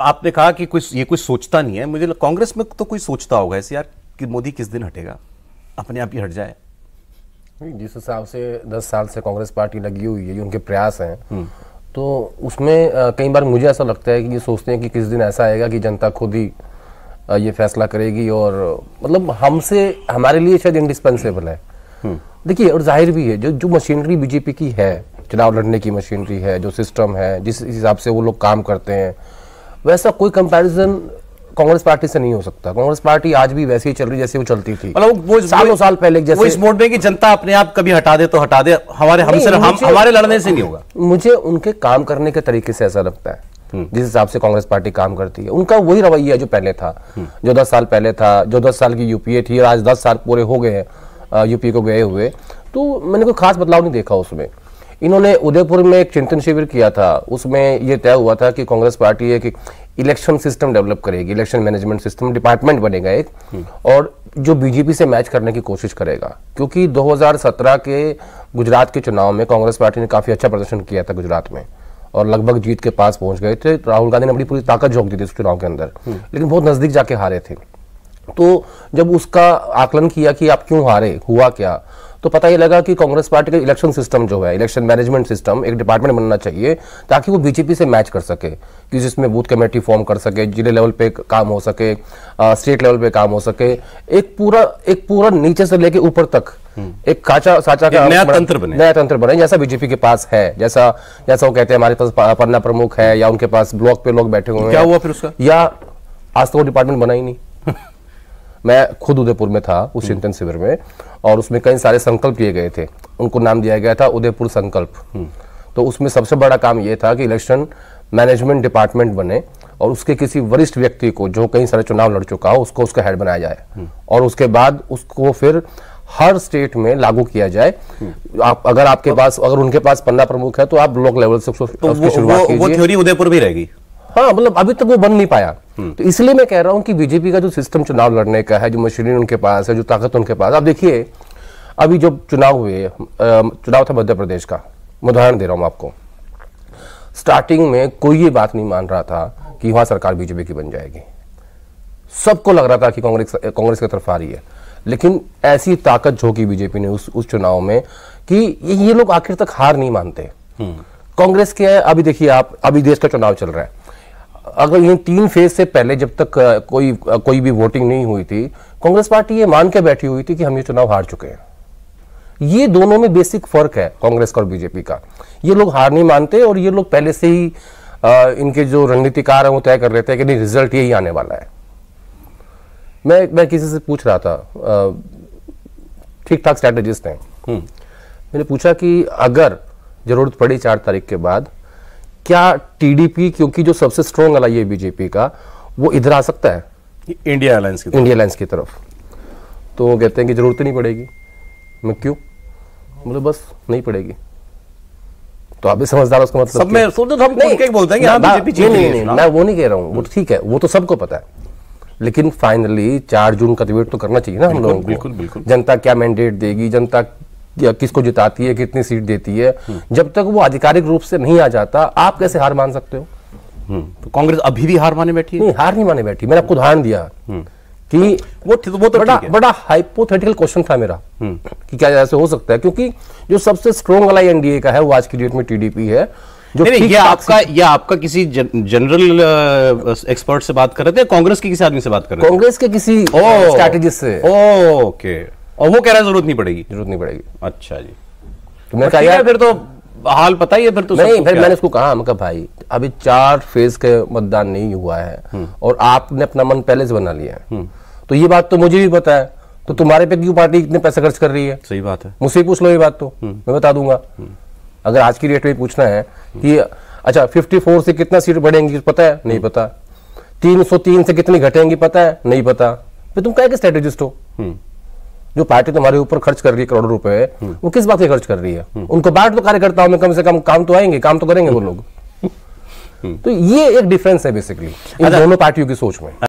आपने कहा कि कोई ये कोई सोचता नहीं है मुझे कांग्रेस में तो कोई सोचता होगा ऐसे यार कि मोदी किस दिन हटेगा अपने आप ही हट जाए जिस हिसाब से दस साल से कांग्रेस पार्टी लगी हुई है ये उनके प्रयास हैं हम्म। तो उसमें कई बार मुझे ऐसा लगता है कि ये सोचते हैं कि किस दिन ऐसा आएगा कि जनता खुद ही ये फैसला करेगी और मतलब हमसे हमारे लिए शायद इंडिस्पेंसेबल है हम्म। देखिए और जाहिर भी है जो जो मशीनरी बीजेपी की है चुनाव लड़ने की मशीनरी है जो सिस्टम है जिस हिसाब से वो लोग काम करते हैं वैसा कोई कंपैरिजन कांग्रेस पार्टी से नहीं हो सकता कांग्रेस पार्टी आज भी वैसे ही चल रही जैसे वो चलती थी मतलब वो सालों साल पहले जैसे वो इस मोड में कि जनता अपने आप कभी हटा दे तो हटा दे हमारे हम सिर्फ हम, हमारे लड़ने से नहीं होगा मुझे उनके काम करने के तरीके से ऐसा लगता है हम्म। जिस हिसाब से कांग्रेस पार्टी काम करती है उनका वही रवैया जो पहले था हम्म। जो दस साल पहले था जो दस साल की यूपीए थी और आज दस साल पूरे हो गए यूपीए को गए हुए तो मैंने कोई खास बदलाव नहीं देखा उसमें इन्होंने उदयपुर में एक चिंतन शिविर किया था उसमें यह तय हुआ था कि कांग्रेस पार्टी एक इलेक्शन सिस्टम डेवलप करेगी इलेक्शन मैनेजमेंट सिस्टम डिपार्टमेंट बनेगा एक हम्म। और जो बीजेपी से मैच करने की कोशिश करेगा क्योंकि 2017 के गुजरात के चुनाव में कांग्रेस पार्टी ने काफ़ी अच्छा प्रदर्शन किया था गुजरात में और लगभग जीत के पास पहुंच गए थे राहुल गांधी ने अपनी पूरी ताकत झोंक दी थी उस चुनाव के अंदर हम्म। लेकिन बहुत नज़दीक जाके हारे थे तो जब उसका आकलन किया कि आप क्यों हारे हुआ क्या तो पता ही लगा कि कांग्रेस पार्टी का इलेक्शन सिस्टम जो है इलेक्शन मैनेजमेंट सिस्टम एक डिपार्टमेंट बनना चाहिए ताकि वो बीजेपी से मैच कर सके कि जिसमें बूथ कमेटी फॉर्म कर सके जिले लेवल पे काम हो सके आ, स्टेट लेवल पे काम हो सके एक पूरा एक पूरा नीचे से लेके ऊपर तक एक काचा साचा का नया तंत्र बने नया तंत्र बने जैसा बीजेपी के पास है जैसा जैसा वो कहते हैं हमारे पास पन्ना प्रमुख है या उनके पास ब्लॉक पे लोग बैठे हुए हैं क्या हुआ फिर उसका या आज तक वो डिपार्टमेंट बना ही नहीं मैं खुद उदयपुर में था उस चिंतन हम्म। शिविर में और उसमें कई सारे संकल्प किए गए थे उनको नाम दिया गया था उदयपुर संकल्प हम्म। तो उसमें सबसे बड़ा काम यह था कि इलेक्शन मैनेजमेंट डिपार्टमेंट बने और उसके किसी वरिष्ठ व्यक्ति को जो कई सारे चुनाव लड़ चुका हो उसको उसका हेड बनाया जाए हम्म। और उसके बाद उसको फिर हर स्टेट में लागू किया जाए आप अगर आपके पास अगर उनके पास पन्ना प्रमुख है तो आप ब्लॉक लेवल से तो वो, वो, वो थ्योरी उदयपुर भी रहेगी हाँ मतलब अभी तक वो बन नहीं पाया हम्म। तो इसलिए मैं कह रहा हूं कि बीजेपी का जो सिस्टम चुनाव लड़ने का है जो मशीनरी उनके पास है जो ताकत उनके पास आप देखिए अभी जो चुनाव हुए चुनाव था मध्य प्रदेश का उदाहरण दे रहा हूं आपको स्टार्टिंग में कोई ये बात नहीं मान रहा था कि वहां सरकार बीजेपी की बन जाएगी सबको लग रहा था कि कांग्रेस कांग्रेस की तरफ आ रही है लेकिन ऐसी ताकत झोंकी बीजेपी ने उस उस चुनाव में कि ये लोग आखिर तक हार नहीं मानते हम्म। कांग्रेस के अभी देखिए आप अभी देश का चुनाव चल रहा है अगर इन तीन फेज से पहले जब तक कोई कोई भी वोटिंग नहीं हुई थी कांग्रेस पार्टी ये मान के बैठी हुई थी कि हम ये चुनाव हार चुके हैं ये दोनों में बेसिक फर्क है कांग्रेस का और बीजेपी का ये लोग हार नहीं मानते और ये लोग पहले से ही आ, इनके जो रणनीतिकार हैं वो तय कर लेते हैं कि नहीं रिजल्ट यही आने वाला है मैं मैं किसी से पूछ रहा था ठीक ठाक स्ट्रैटेजिस्ट हैं हम्म। मैंने पूछा कि अगर जरूरत पड़ी चार तारीख के बाद क्या टीडीपी क्योंकि जो सबसे स्ट्रॉन्ग अलाई है बीजेपी का वो इधर आ सकता है इंडिया अलायंस की इंडिया अलायंस की तरफ तो वो कहते हैं कि जरूरत नहीं पड़ेगी मैं क्यों मतलब बस नहीं पड़ेगी तो आप भी समझदार उसका मतलब सब में सोचो तो हम नहीं क्या बोलते हैं ना, बीजेपी नहीं, नहीं, नहीं, मैं वो नहीं कह रहा हूँ वो ठीक है वो तो सबको पता है लेकिन फाइनली चार जून का डिबेट तो करना चाहिए ना हम लोगों को बिल्कुल बिल्कुल जनता क्या मैंडेट देगी जनता किसको जिताती है कितनी सीट देती है जब तक वो आधिकारिक रूप से नहीं आ जाता आप कैसे हार मान सकते हो हम्म, तो कांग्रेस अभी भी हार माने बैठी है नहीं हार नहीं माने बैठी मैंने आपको उदाहरण दिया हम्म। कि वो तो वो तो बड़ा बड़ा हाइपोथेटिकल क्वेश्चन था मेरा हम्म। कि क्या ऐसे हो सकता है क्योंकि जो सबसे स्ट्रॉन्ग वाला एनडीए का है वो आज की डेट में टीडीपी है जो नहीं, ये आपका ये आपका किसी जनरल एक्सपर्ट uh, से बात कर रहे थे कांग्रेस के किसी आदमी से बात कर रहे थे कांग्रेस के किसी स्ट्रेटेजिस्ट से ओके और वो कह रहा है जरूरत नहीं पड़ेगी जरूरत नहीं पड़ेगी अच्छा जी तो मैं कहा फिर तो हाल पता ही है फिर तो नहीं फिर मैंने उसको कहा मैं भाई अभी चार फेज के मतदान नहीं हुआ है हम्म। और आपने अपना मन पहले से बना लिया है हम्म। तो ये बात तो मुझे भी पता है तो तुम्हारे पे क्यों पार्टी इतने पैसे खर्च कर रही है सही बात है मुझसे पूछ लो ये बात तो हम्म। मैं बता दूंगा अगर आज की डेट में पूछना है कि अच्छा 54 से कितना सीट बढ़ेंगी पता है नहीं पता 303 से कितनी घटेंगी पता है नहीं पता फिर तुम क्या के स्ट्रेटेजिस्ट हो जो पार्टी तुम्हारे ऊपर खर्च कर रही है करोड़ों रुपए वो किस बात पे खर्च कर रही है उनको बांट तो कार्यकर्ताओं में कम से कम काम तो आएंगे काम तो करेंगे वो लोग हम्म। तो ये एक डिफरेंस है बेसिकली इन अच्छा। दोनों पार्टियों की सोच में